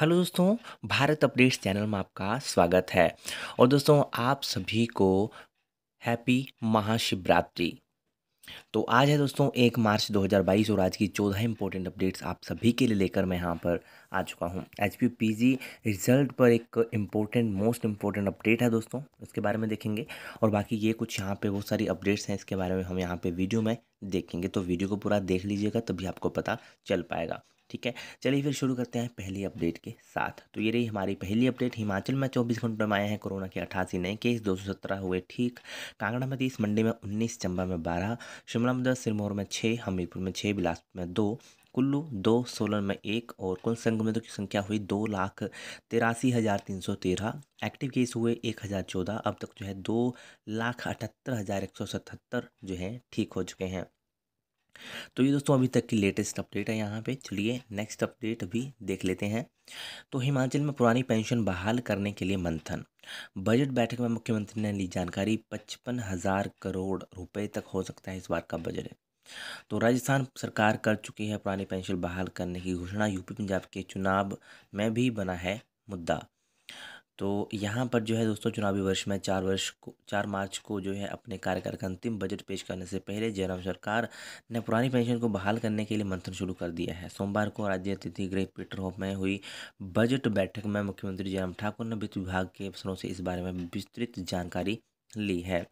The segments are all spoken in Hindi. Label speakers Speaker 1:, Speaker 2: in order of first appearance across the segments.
Speaker 1: हेलो दोस्तों भारत अपडेट्स चैनल में आपका स्वागत है और दोस्तों आप सभी को हैप्पी महाशिवरात्रि तो आज है दोस्तों एक मार्च 2022 और आज की चौदह इंपॉर्टेंट अपडेट्स आप सभी के लिए लेकर मैं यहाँ पर आ चुका हूँ एच पी रिजल्ट पर एक इम्पोर्टेंट मोस्ट इम्पोर्टेंट अपडेट है दोस्तों उसके बारे में देखेंगे और बाकी ये कुछ यहाँ पे बहुत सारी अपडेट्स हैं इसके बारे में हम यहाँ पे वीडियो में देखेंगे तो वीडियो को पूरा देख लीजिएगा तभी आपको पता चल पाएगा ठीक है चलिए फिर शुरू करते हैं पहली अपडेट के साथ तो ये रही हमारी पहली अपडेट हिमाचल में चौबीस घंटों में आए हैं कोरोना के अठासी नए केस दो सौ सत्रह हुए ठीक कांगड़ा में तीस मंडी में उन्नीस चंबा में बारह शिमला में दस सिरमौर में छः हमीरपुर में छः बिलासपुर में दो कुल्लू दो सोलन में एक और कुल संक्रमितों की संख्या हुई दो लाख तिरासी हज़ार तीन सौ तेरह एक्टिव केस हुए एक हज़ार चौदह अब तक जो है दो लाख अठहत्तर हज़ार एक सौ सतहत्तर जो है ठीक हो चुके हैं तो ये दोस्तों अभी तक की लेटेस्ट अपडेट है यहाँ पे चलिए नेक्स्ट अपडेट भी देख लेते हैं तो हिमाचल में पुरानी पेंशन बहाल करने के लिए मंथन बजट बैठक में मुख्यमंत्री ने ली जानकारी पचपन हज़ार करोड़ रुपए तक हो सकता है इस बार का बजट तो राजस्थान सरकार कर चुकी है पुरानी पेंशन बहाल करने की घोषणा यूपी पंजाब के चुनाव में भी बना है मुद्दा तो यहाँ पर जो है दोस्तों चुनावी वर्ष में चार वर्ष को चार मार्च को जो है अपने कार्यकाल का अंतिम बजट पेश करने से पहले जयराम सरकार ने पुरानी पेंशन को बहाल करने के लिए मंथन शुरू कर दिया है सोमवार को राज्य अतिथि गृह होप में हुई बजट बैठक में मुख्यमंत्री जयराम ठाकुर ने वित्त विभाग के अफसरों से इस बारे में विस्तृत जानकारी ली है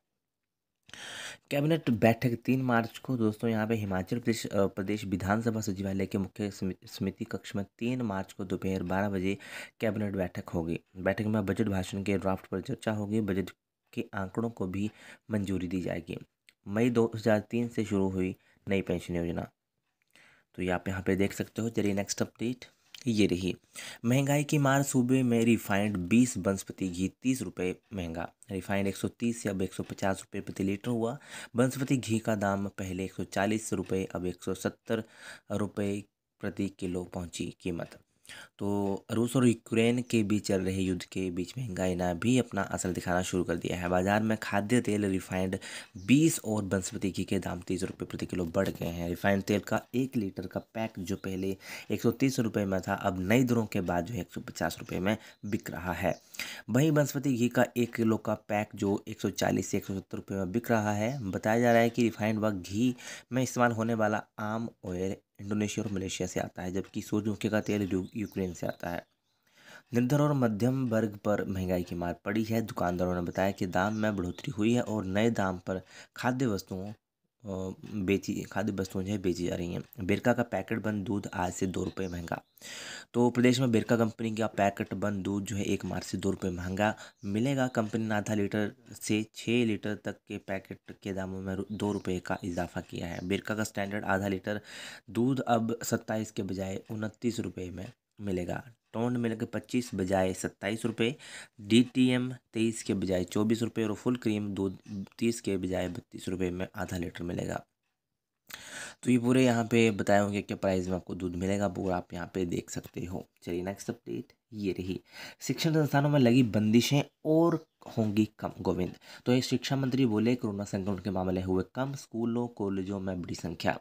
Speaker 1: कैबिनेट बैठक तीन मार्च को दोस्तों यहाँ पे हिमाचल प्रदेश प्रदेश विधानसभा सचिवालय के मुख्य समिति कक्ष में तीन मार्च को दोपहर बारह बजे कैबिनेट बैठक होगी बैठक में बजट भाषण के ड्राफ्ट पर चर्चा होगी बजट के आंकड़ों को भी मंजूरी दी जाएगी मई 2003 से शुरू हुई नई पेंशन योजना तो ये आप यहाँ पे देख सकते हो चलिए नेक्स्ट अपडेट ये रही महंगाई की मार सूबे में रिफाइंड बीस बनस्पति घी तीस रुपये महंगा रिफाइंड एक सौ तीस से अब एक सौ पचास रुपये प्रति लीटर हुआ बनस्पति घी का दाम पहले एक सौ चालीस रुपये अब एक सौ सत्तर रुपये प्रति किलो पहुंची कीमत तो रूस और यूक्रेन के बीच चल रहे युद्ध के बीच महंगाई ने भी अपना असर दिखाना शुरू कर दिया है बाज़ार में खाद्य तेल रिफाइंड बीस और बनस्पति घी के दाम तीस रुपये प्रति किलो बढ़ गए हैं रिफाइंड तेल का एक लीटर का पैक जो पहले एक सौ तीस रुपये में था अब नई दरों के बाद जो है एक सौ पचास रुपये में बिक रहा है वहीं बनस्पति घी का एक किलो का पैक जो एक सौ चालीस से एक सौ सत्तर रुपये में बिक रहा है बताया जा रहा है कि रिफाइंड व घी में इस्तेमाल होने वाला आम ऑयल इंडोनेशिया और मलेशिया से आता है जबकि सूर्यमुखी का तेल यूक्रेन से आता है निर्धन और मध्यम वर्ग पर महंगाई की मार पड़ी है दुकानदारों ने बताया कि दाम में बढ़ोतरी हुई है और नए दाम पर खाद्य वस्तुओं बेची खाद्य वस्तुएं जो है बेची जा रही हैं बिरका का पैकेट बंद दूध आज से दो रुपये महंगा तो प्रदेश में बिरका कंपनी का पैकेट बंद दूध जो है एक मार्च से दो रुपये महंगा मिलेगा कंपनी ने आधा लीटर से छः लीटर तक के पैकेट के दामों में दो रुपये का इजाफा किया है बिरका का स्टैंडर्ड आधा लीटर दूध अब सत्ताईस के बजाय उनतीस रुपये में मिलेगा टोंड मिल्क पच्चीस बजाय सत्ताईस रुपये डी टी एम तेईस के बजाय चौबीस रुपये और फुल क्रीम दूध तीस के बजाय बत्तीस रुपये में आधा लीटर मिलेगा तो ये पूरे यहाँ पे बताए होंगे कि प्राइस में आपको दूध मिलेगा पूरा आप यहाँ पे देख सकते हो चलिए नेक्स्ट अपडेट ये रही शिक्षण संस्थानों में लगी बंदिशें और होंगी कम गोविंद तो ये शिक्षा मंत्री बोले कोरोना संक्रमण के मामले हुए कम स्कूलों कॉलेजों में बड़ी संख्या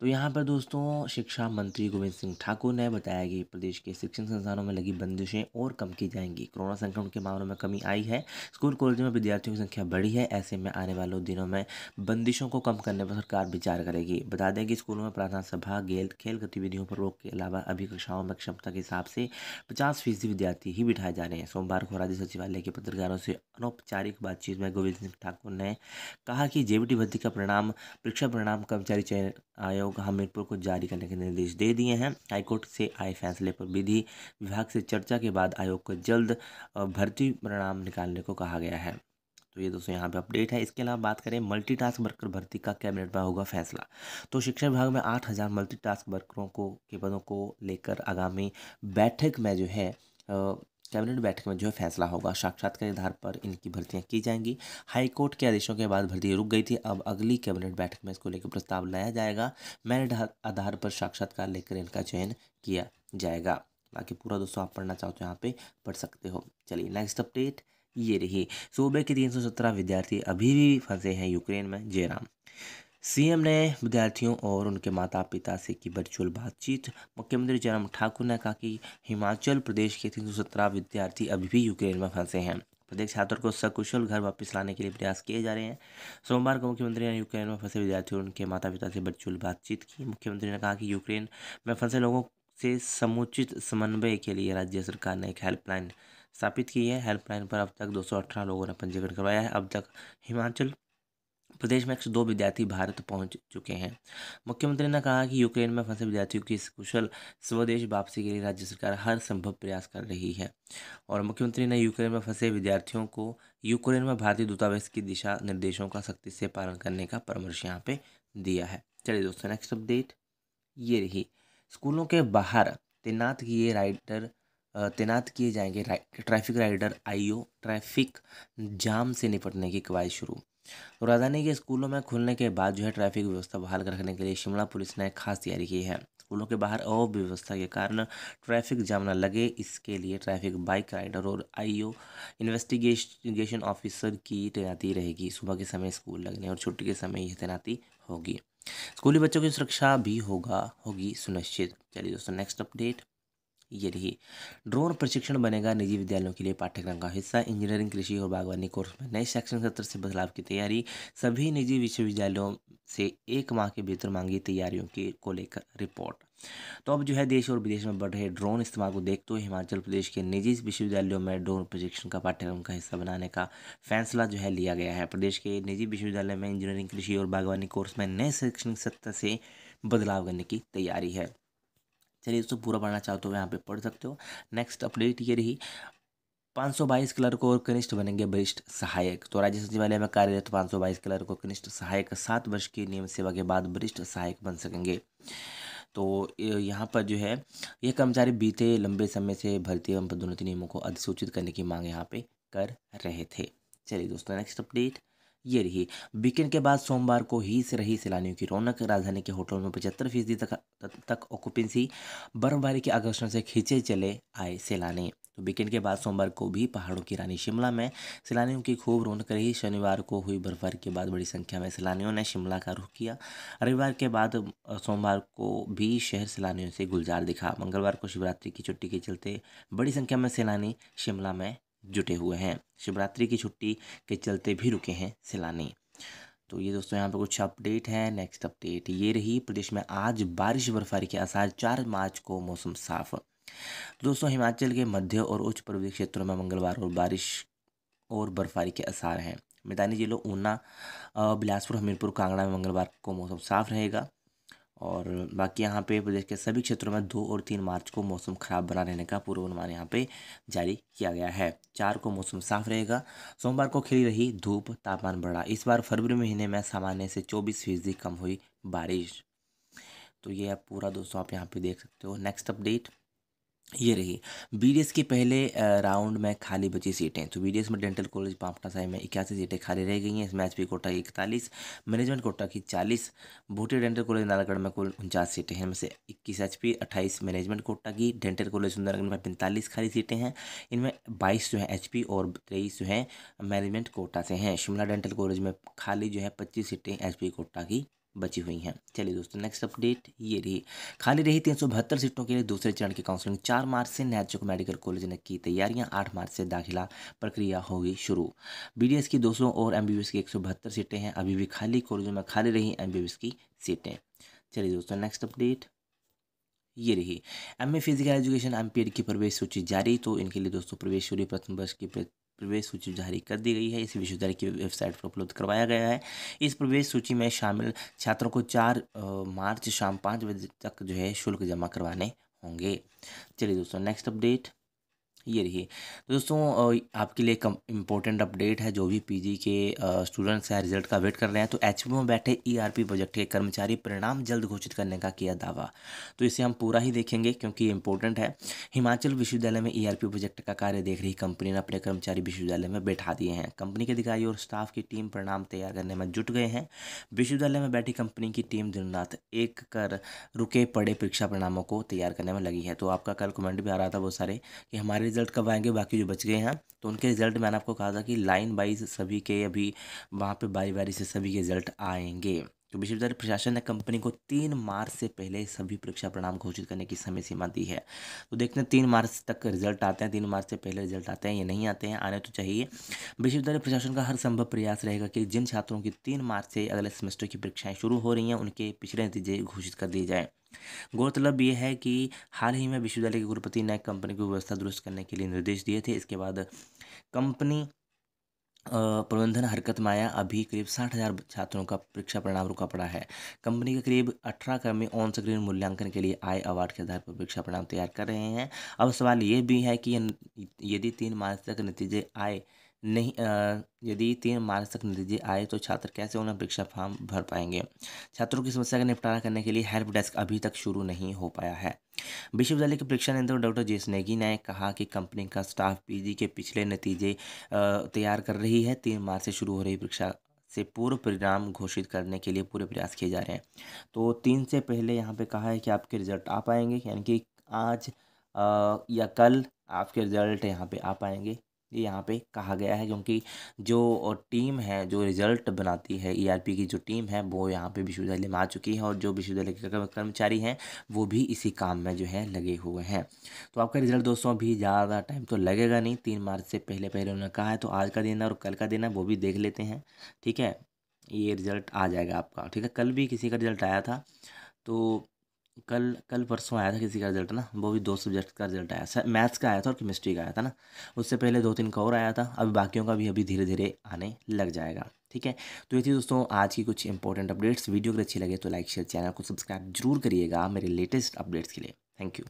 Speaker 1: तो यहाँ पर दोस्तों शिक्षा मंत्री गोविंद सिंह ठाकुर ने बताया कि प्रदेश के शिक्षण संस्थानों में लगी बंदिशें और कम की जाएंगी कोरोना संक्रमण के मामलों में कमी आई है स्कूल कॉलेज में विद्यार्थियों की संख्या बढ़ी है ऐसे में आने वाले दिनों में बंदिशों को कम करने पर सरकार विचार करेगी बता दें कि स्कूलों में प्रार्थना सभा गेल खेल गतिविधियों पर रोक के अलावा अभी कक्षाओं में क्षमता के हिसाब से पचास फीसदी विद्यार्थी ही बिठाए जा रहे हैं सोमवार को राज्य सचिवालय के पत्रकारों से अनौपचारिक बातचीत में गोविंद सिंह ठाकुर ने कहा कि जेबीटी भर्ती का परिणाम परीक्षा परिणाम कर्मचारी चयन आयोग आयोग हमीरपुर को जारी करने के निर्देश दे दिए हैं हाईकोर्ट से आए फैसले पर विधि विभाग से चर्चा के बाद आयोग को जल्द भर्ती परिणाम निकालने को कहा गया है तो ये दोस्तों यहाँ पे अपडेट है इसके अलावा बात करें मल्टीटास्क वर्कर भर्ती का कैबिनेट में होगा फैसला तो शिक्षा विभाग में आठ हज़ार टास्क वर्करों को के पदों को लेकर आगामी बैठक में जो है कैबिनेट बैठक में जो है फैसला होगा साक्षात्कार आधार पर इनकी भर्तियां की जाएंगी हाईकोर्ट के आदेशों के बाद भर्ती रुक गई थी अब अगली कैबिनेट बैठक में इसको लेकर प्रस्ताव लाया जाएगा मेरिट आधार पर साक्षात्कार लेकर इनका चयन किया जाएगा बाकी पूरा दोस्तों आप पढ़ना चाहो तो यहाँ पे पढ़ सकते हो चलिए नेक्स्ट अपडेट ये रही सूबे के 317 विद्यार्थी अभी भी फंसे हैं यूक्रेन में जयराम सीएम ने विद्यार्थियों और उनके माता पिता से की वर्चुअल बातचीत मुख्यमंत्री जयराम ठाकुर ने कहा कि हिमाचल प्रदेश के तीन विद्यार्थी अभी भी यूक्रेन में फंसे हैं प्रत्येक छात्र को सकुशल घर वापस लाने के लिए प्रयास किए जा रहे हैं सोमवार को मुख्यमंत्री ने यूक्रेन में फंसे विद्यार्थियों और उनके माता पिता से वर्चुअल बातचीत की मुख्यमंत्री ने कहा कि यूक्रेन में फंसे लोगों से समुचित समन्वय के लिए राज्य सरकार ने एक हेल्पलाइन स्थापित की है हेल्पलाइन पर अब तक दो लोगों ने पंजीकरण करवाया है अब तक हिमाचल प्रदेश में एक दो विद्यार्थी भारत पहुंच चुके हैं मुख्यमंत्री ने कहा कि यूक्रेन में फंसे विद्यार्थियों की कुशल स्वदेश वापसी के लिए राज्य सरकार हर संभव प्रयास कर रही है और मुख्यमंत्री ने यूक्रेन में फंसे विद्यार्थियों को यूक्रेन में भारतीय दूतावास की दिशा निर्देशों का सख्ती से पालन करने का परामर्श यहाँ पर दिया है चलिए दोस्तों नेक्स्ट अपडेट ये रही स्कूलों के बाहर तैनात किए राइटर तैनात किए जाएंगे traffic rider IO traffic jam से निपटने की कवायद शुरू तो राजधानी के स्कूलों में खुलने के बाद जो है ट्रैफिक व्यवस्था बहाल रखने के लिए शिमला पुलिस ने खास तैयारी की है स्कूलों के बाहर अव्यवस्था के कारण ट्रैफिक जाम न लगे इसके लिए ट्रैफिक बाइक राइडर और आईओ इन्वेस्टिगेशन ऑफिसर की तैनाती रहेगी सुबह के समय स्कूल लगने और छुट्टी के समय यह तैनाती होगी स्कूली बच्चों की सुरक्षा भी होगा होगी सुनिश्चित चलिए दोस्तों नेक्स्ट अपडेट ये रही ड्रोन प्रशिक्षण बनेगा निजी विद्यालयों के लिए पाठ्यक्रम का हिस्सा इंजीनियरिंग कृषि और बागवानी कोर्स में नए शैक्षणिक सत्र से बदलाव की तैयारी सभी निजी विश्वविद्यालयों से एक माह के भीतर मांगी तैयारियों की को लेकर रिपोर्ट तो अब जो है देश और विदेश में बढ़ रहे ड्रोन इस्तेमाल को देखते हुए हिमाचल प्रदेश के निजी विश्वविद्यालयों में ड्रोन प्रशिक्षण का पाठ्यक्रम का हिस्सा बनाने का फैसला जो है लिया गया है प्रदेश के निजी विश्वविद्यालय में इंजीनियरिंग कृषि और बागवानी कोर्स में नए शैक्षणिक सत्र से बदलाव करने की तैयारी है चलिए दोस्तों पूरा पढ़ना चाहते हो तो यहाँ पे पढ़ सकते हो नेक्स्ट अपडेट ये रही पाँच सौ बाईस क्लर्क और कनिष्ठ बनेंगे वरिष्ठ सहायक तो राज्य सचिवालय में कार्यरत पाँच सौ बाईस क्लर्क और कनिष्ठ सहायक सात वर्ष की नियम सेवा के बाद वरिष्ठ सहायक बन सकेंगे तो यहाँ पर जो है ये कर्मचारी बीते लंबे समय से भर्ती एवं पदोन्नति नियमों को अधिसूचित करने की मांग यहाँ पे कर रहे थे चलिए दोस्तों नेक्स्ट अपडेट ये रही वीकेंड के बाद सोमवार को ही से रही सैलानियों की रौनक राजधानी के होटलों में पचहत्तर फीसदी तक तक ऑक्यूपेंसी बर्फबारी के आकर्षण से खींचे चले आए सैलानी तो वीकेंड के बाद सोमवार को भी पहाड़ों की रानी शिमला में सैलानियों की खूब रौनक रही शनिवार को हुई बर्फबारी के बाद बड़ी संख्या में सैलानियों ने शिमला का रुख किया रविवार के बाद सोमवार को भी शहर सैलानियों से गुलजार दिखा मंगलवार को शिवरात्रि की छुट्टी के चलते बड़ी संख्या में सैलानी शिमला में जुटे हुए हैं शिवरात्रि की छुट्टी के चलते भी रुके हैं सैलानी तो ये दोस्तों यहाँ पर कुछ अपडेट है नेक्स्ट अपडेट ये रही प्रदेश में आज बारिश बर्फबारी के आसार चार मार्च को मौसम साफ दोस्तों हिमाचल के मध्य और उच्च पर्वतीय क्षेत्रों में मंगलवार और बारिश और बर्फबारी के आसार हैं मैदानी जिलों ऊना बिलासपुर हमीरपुर कांगड़ा में मंगलवार को मौसम साफ रहेगा और बाकी यहाँ पे प्रदेश के सभी क्षेत्रों में दो और तीन मार्च को मौसम ख़राब बना रहने का पूर्वानुमान यहाँ पे जारी किया गया है चार को मौसम साफ रहेगा सोमवार को खिली रही धूप तापमान बढ़ा इस बार फरवरी महीने में सामान्य से चौबीस फीसदी कम हुई बारिश तो ये आप पूरा दोस्तों आप यहाँ पे देख सकते हो नेक्स्ट अपडेट ये रही बी के पहले राउंड में खाली बची सीटें तो बी में डेंटल कॉलेज पापटा साहिब में इक्यासी सीटें खाली रह गई हैं इसमें एच पी कोटा की इकतालीस मैनेजमेंट कोटा की चालीस भूटे डेंटल कॉलेज नालागढ़ में कुल उनचास सीटें हैं इनमें से इक्कीस एच पी अट्ठाईस मैनेजमेंट कोटा की डेंटल कॉलेज सुंदरगढ़ में पैंतालीस खाली सीटें हैं इनमें बाईस जो है एच और तेईस जो है मैनेजमेंट कोटा से हैं शिमला डेंटल कॉलेज में खाली जो है पच्चीस सीटें एच कोटा की बची हुई हैं चलिए दोस्तों नेक्स्ट अपडेट ये रही खाली रही तीन सीटों के लिए दूसरे चरण की काउंसलिंग चार मार्च से नैचुक मेडिकल कॉलेज ने की तैयारियां आठ मार्च से दाखिला प्रक्रिया होगी शुरू बीडीएस की 200 और एमबीबीएस की एक सीटें हैं अभी भी खाली कॉलेजों में खाली रही एम की सीटें चलिए दोस्तों नेक्स्ट अपडेट ये रही M A physical education M की प्रवेश सूची जारी तो इनके लिए दोस्तों प्रवेश प्रथम वर्ष की प्रवेश सूची जारी कर दी गई है इसे विश्वविद्यालय की वेबसाइट पर उपलब्ध करवाया गया है इस प्रवेश सूची में शामिल छात्रों को चार मार्च शाम पाँच बजे तक जो है शुल्क जमा करवाने होंगे चलिए दोस्तों नेक्स्ट अपडेट ये रही तो दोस्तों आपके लिए कम इम्पोर्टेंट अपडेट है जो भी पीजी के स्टूडेंट्स हैं रिजल्ट का वेट कर रहे हैं तो एच में बैठे ईआरपी e प्रोजेक्ट के कर्मचारी परिणाम जल्द घोषित करने का किया दावा तो इसे हम पूरा ही देखेंगे क्योंकि इम्पोर्टेंट है हिमाचल विश्वविद्यालय में ई e प्रोजेक्ट का कार्य देख रही कंपनी ने अपने कर्मचारी विश्वविद्यालय में बैठा दिए हैं कंपनी के अधिकारी और स्टाफ की टीम परिणाम तैयार करने में जुट गए हैं विश्वविद्यालय में बैठी कंपनी की टीम दिन एक कर रुके पड़े परीक्षा परिणामों को तैयार करने में लगी है तो आपका कल कमेंट भी आ रहा था बहुत सारे कि हमारे रिज़ल्ट कब आएंगे बाकी जो बच गए हैं तो उनके रिज़ल्ट मैंने आपको कहा था कि लाइन वाइज सभी के अभी वहाँ पे बारी बारी से सभी के रिज़ल्ट आएंगे तो विश्वविद्यालय प्रशासन ने कंपनी को तीन मार्च से पहले सभी परीक्षा परिणाम घोषित करने की समय सीमा दी है तो देखते हैं तीन मार्च तक रिजल्ट आते हैं तीन मार्च से पहले रिजल्ट आते हैं या नहीं आते हैं आने तो चाहिए विश्वविद्यालय प्रशासन का हर संभव प्रयास रहेगा कि जिन छात्रों की तीन मार्च से अगले सेमेस्टर की परीक्षाएँ शुरू हो रही हैं उनके पिछले नतीजे घोषित कर दिए जाएँ गौरतलब ये है कि हाल ही में विश्वविद्यालय के कुलपति ने कंपनी को व्यवस्था दुरुस्त करने के लिए निर्देश दिए थे इसके बाद कंपनी प्रबंधन हरकत माया अभी करीब साठ हज़ार छात्रों का परीक्षा परिणाम रुका पड़ा है कंपनी के करीब अठारह कर्मी ऑन स्क्रीन मूल्यांकन के लिए आय अवार्ड के आधार पर परीक्षा परिणाम तैयार कर रहे हैं अब सवाल ये भी है कि यदि तीन मार्च तक नतीजे आए नहीं यदि तीन मार्च तक नतीजे आए तो छात्र कैसे उन्हें परीक्षा फॉर्म भर पाएंगे छात्रों की समस्या का निपटारा करने के लिए हेल्प डेस्क अभी तक शुरू नहीं हो पाया है विश्वविद्यालय के परीक्षा नियंत्रक डॉक्टर जेस नेगी ने कहा कि कंपनी का स्टाफ पीजी के पिछले नतीजे तैयार कर रही है तीन मार्च से शुरू हो रही परीक्षा से पूर्व परिणाम घोषित करने के लिए पूरे प्रयास किए जा रहे हैं तो तीन से पहले यहाँ पे कहा है कि आपके रिजल्ट आ पाएंगे यानी कि आज आ, या कल आपके रिजल्ट यहाँ पे आ पाएंगे ये यहाँ पे कहा गया है क्योंकि जो टीम है जो रिजल्ट बनाती है ईआरपी e की जो टीम है वो यहाँ पे विश्वविद्यालय में आ चुकी है और जो विश्वविद्यालय के कर्मचारी हैं वो भी इसी काम में जो है लगे हुए हैं तो आपका रिजल्ट दोस्तों अभी ज़्यादा टाइम तो लगेगा नहीं तीन मार्च से पहले पहले उन्होंने कहा है तो आज का दिन है और कल का दिन है वो भी देख लेते हैं ठीक है ये रिज़ल्ट आ जाएगा आपका ठीक है कल भी किसी का रिज़ल्ट आया था तो कल कल परसों आया था किसी का रिजल्ट ना वो भी दो सब्जेक्ट का रिजल्ट आया था मैथ्स का आया था और केमिस्ट्री का आया था ना उससे पहले दो तीन का और आया था अभी बाकियों का भी अभी धीरे धीरे आने लग जाएगा ठीक है तो ये थी दोस्तों आज की कुछ इंपॉर्टेंट अपडेट्स वीडियो अगर अच्छी लगे तो लाइक शेयर चैनल को सब्सक्राइब जरूर करिएगा मेरे लेटेस्ट अपडेट्स के लिए थैंक यू